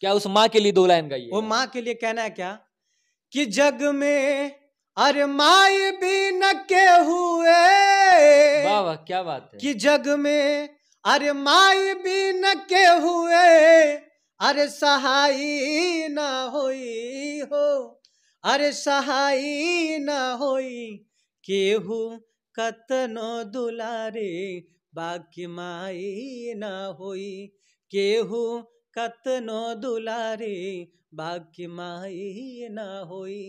क्या उस माँ के लिए दो लाइन गाइए वो माँ के लिए कहना है क्या कि जग में अरे माए भी नके हुए वाह क्या बात है कि जग में अरे माए भी नके हुए अरे सहाय ना हो अरे सहाय ना हो केहू कतनो दुलारे बाकी माई ना होई केहू कतनो दुलारे बाकी माई ना होई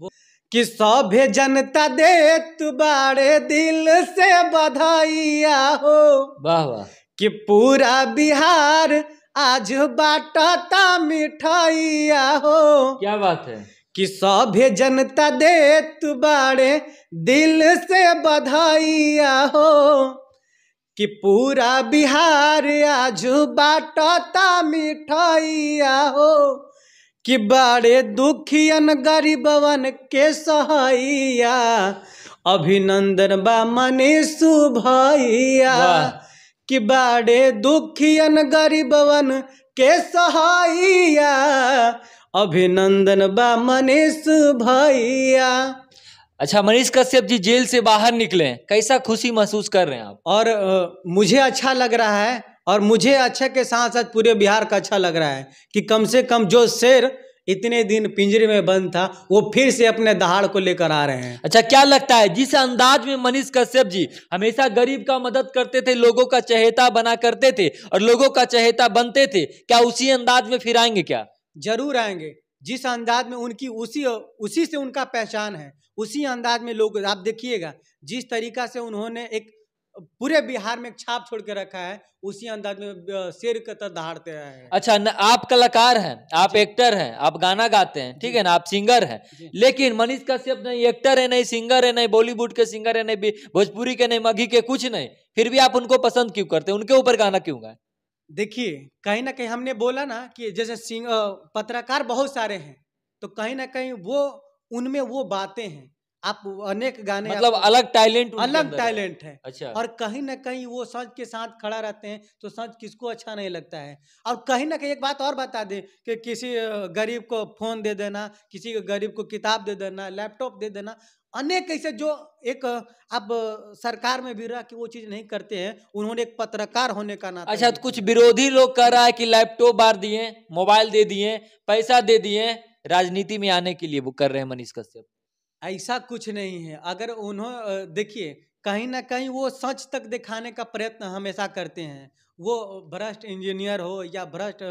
वो कि सौभे जनता दे तुबारे दिल से बधाइया हो वाह वाह कि पूरा बिहार आज बाटता मिठाइया हो क्या बात है कि सभ्य जनता दे तुबारे दिल से बधाइया हो कि पूरा बिहार आज बाटता मिठैया हो कि बड़े दुखियन गरीबवन के सहैया अभिनंदन बा मनीषु भैया कि बड़े दुखियन गरीबवन के सहैया अभिनंदन बा मनीष भैया अच्छा मनीष कश्यप जी जेल से बाहर निकले कैसा खुशी महसूस कर रहे हैं आप और आ, मुझे अच्छा लग रहा है और मुझे अच्छा के साथ साथ पूरे बिहार का अच्छा लग रहा है कि कम से कम जो शेर इतने दिन पिंजरे में बंद था वो फिर से अपने दहाड़ को लेकर आ रहे हैं अच्छा क्या लगता है जिस अंदाज में मनीष कश्यप जी हमेशा गरीब का मदद करते थे लोगों का चहेता बना करते थे और लोगों का चहेता बनते थे क्या उसी अंदाज में फिर आएंगे क्या जरूर आएंगे जिस अंदाज में उनकी उसी उसी से उनका पहचान है उसी अंदाज में लोग आप देखिएगा जिस तरीका से उन्होंने एक पूरे बिहार में एक छाप छोड़ के रखा है उसी अंदाज में शेर के तरह दहाड़ते हैं अच्छा न, आप कलाकार हैं आप एक्टर हैं आप गाना गाते हैं ठीक है ना आप सिंगर हैं लेकिन मनीष कश्यप नहीं एक्टर है नहीं सिंगर है नहीं बॉलीवुड के सिंगर है नहीं भोजपुरी के नहीं मघी के कुछ नहीं फिर भी आप उनको पसंद क्यों करते हैं उनके ऊपर गाना क्यों गाए देखिए कहीं ना कहीं हमने बोला ना कि जैसे पत्रकार बहुत सारे हैं तो कहीं ना कहीं वो उनमें वो बातें हैं आप अनेक गाने मतलब अलग टैलेंट अलग टैलेंट है अच्छा और कहीं ना कहीं वो सच के साथ खड़ा रहते हैं तो सच किसको अच्छा नहीं लगता है और कहीं ना कहीं एक बात और बता दें कि किसी गरीब को फोन दे देना किसी गरीब को किताब दे देना लैपटॉप दे देना अनेक ऐसे जो एक अब सरकार में भी रहा कि वो चीज नहीं करते हैं उन्होंने एक पत्रकार होने का नाम अच्छा तो कुछ विरोधी लोग कह रहा है कि लैपटॉप बार दिए मोबाइल दे दिए पैसा दे दिए राजनीति में आने के लिए वो कर रहे हैं मनीष कश्यप ऐसा कुछ नहीं है अगर उन्होंने देखिए कहीं ना कहीं वो सच तक दिखाने का प्रयत्न हमेशा करते हैं वो भ्रष्ट इंजीनियर हो या भ्रष्ट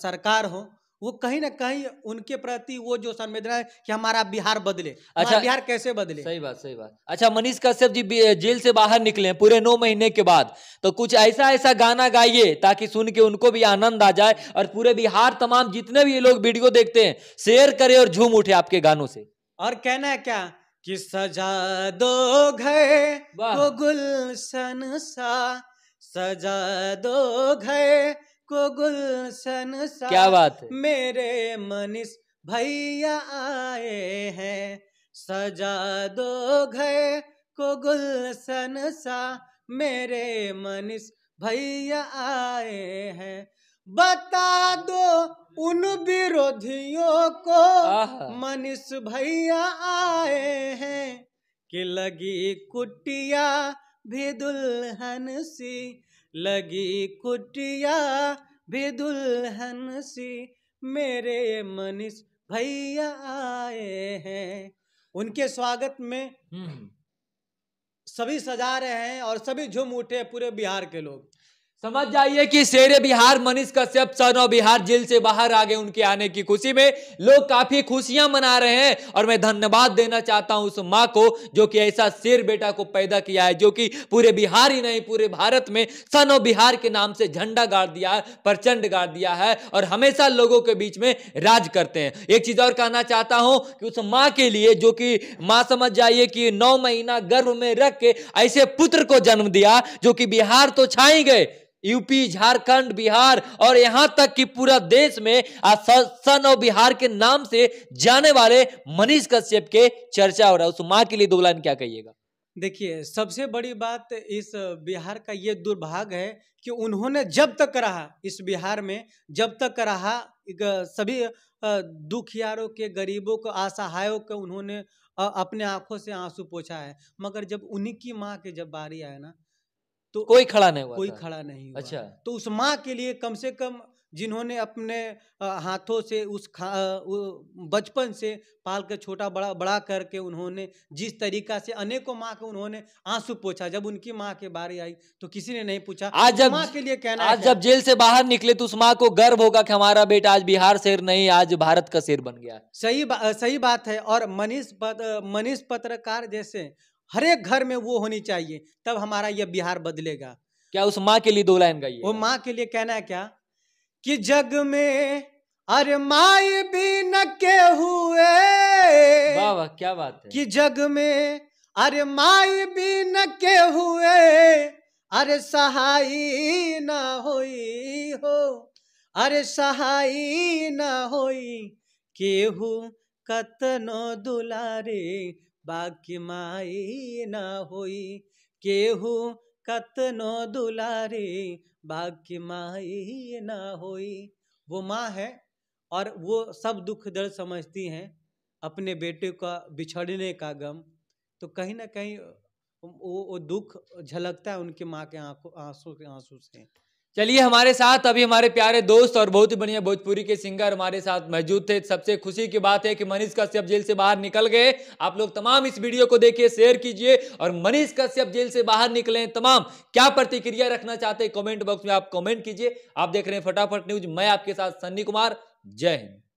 सरकार हो वो कहीं ना कहीं उनके प्रति वो जो संवेदना है कि हमारा बिहार बदले अच्छा बिहार कैसे बदले सही बात सही बात अच्छा मनीष कश्यप जी जेल से बाहर निकले पूरे नौ महीने के बाद तो कुछ ऐसा ऐसा गाना गाइए ताकि सुन के उनको भी आनंद आ जाए और पूरे बिहार तमाम जितने भी ये लोग वीडियो देखते हैं शेयर करे और झूम उठे आपके गानों से और कहना है क्या कि सजा दो घे वो गुलशन सा सजा दो घे को गुलशन सा क्या बात है मेरे मनीष भैया आए हैं सजा दो घर को गुलशन सा मेरे मनीष भैया आए हैं बता दो उन विरोधियों को मनीष भैया आए हैं कि लगी कुटिया भी दुल्हन सी लगी कुटिया भी दुल्हन सी मेरे मनीष भैया आए हैं उनके स्वागत में हम्म। सभी सजा रहे हैं और सभी झूम उठे पूरे बिहार के लोग समझ जाइए कि शेर बिहार मनीष कश्यप सन और बिहार जेल से बाहर आ गए उनके आने की खुशी में लोग काफी खुशियां मना रहे हैं और मैं धन्यवाद देना चाहता हूं उस माँ को जो कि ऐसा शेर बेटा को पैदा किया है जो कि पूरे बिहार ही नहीं पूरे भारत में सन और बिहार के नाम से झंडा गाड़ दिया है प्रचंड गाड़ दिया है और हमेशा लोगों के बीच में राज करते हैं एक चीज और कहना चाहता हूं कि उस माँ के लिए जो कि माँ समझ जाइए कि नौ महीना गर्भ में रख के ऐसे पुत्र को जन्म दिया जो कि बिहार तो छाई गए यूपी झारखंड बिहार और यहां तक कि पूरा देश में सन और बिहार के नाम से जाने वाले मनीष कश्यप के चर्चा हो रहा है उस माँ के लिए दो लाइन क्या कहिएगा देखिए सबसे बड़ी बात इस बिहार का ये दुर्भाग है कि उन्होंने जब तक रहा इस बिहार में जब तक रहा सभी दुखियारों के गरीबों को असहायों को उन्होंने अपने आंखों से आंसू पोछा है मगर जब उन्हीं की माँ के जब बारी आए ना तो कोई खड़ा नहीं हुआ कोई खड़ा नहीं हुआ अच्छा तो उस माँ के लिए कम से कम जिन्होंने अपने हाथों से उस बचपन से पाल कर छोटा बड़ा बड़ा करके उन्होंने जिस तरीका से अनेकों माँ के उन्होंने आंसू पोछा जब उनकी माँ के बारे आई तो किसी ने नहीं पूछा आज तो जब माँ के लिए कहना आज जब जेल से बाहर निकले तो उस माँ को गर्व होगा कि हमारा बेटा आज बिहार शेर नहीं आज भारत का शेर बन गया सही बा, सही बात है और मनीष मनीष पत्रकार जैसे हर एक घर में वो होनी चाहिए तब हमारा यह बिहार बदलेगा क्या उस माँ के लिए दो लाइन गई वो माँ के लिए कहना है क्या कि जग में अरे माई भी न के हुए वाह क्या बात है कि जग में अरे माई भी न के हुए अरे सहाय ना हो अरे सहाय ना हो केहू कतनो दुलारे बाकी माई न होई केहू कतनो दुलारी बाकी माई न होई वो माँ है और वो सब दुख दर्द समझती हैं अपने बेटे का बिछड़ने का गम तो कहीं ना कहीं वो, वो दुख झलकता है उनके माँ के आंखों आंसू के आंसू से चलिए हमारे साथ अभी हमारे प्यारे दोस्त और बहुत ही बढ़िया भोजपुरी के सिंगर हमारे साथ मौजूद थे सबसे खुशी की बात है कि मनीष कश्यप जेल से बाहर निकल गए आप लोग तमाम इस वीडियो को देखिए शेयर कीजिए और मनीष कश्यप जेल से बाहर निकले हैं तमाम क्या प्रतिक्रिया रखना चाहते हैं कमेंट बॉक्स में आप कमेंट कीजिए आप देख रहे हैं फटाफट न्यूज मैं आपके साथ सन्नी कुमार जय हिंद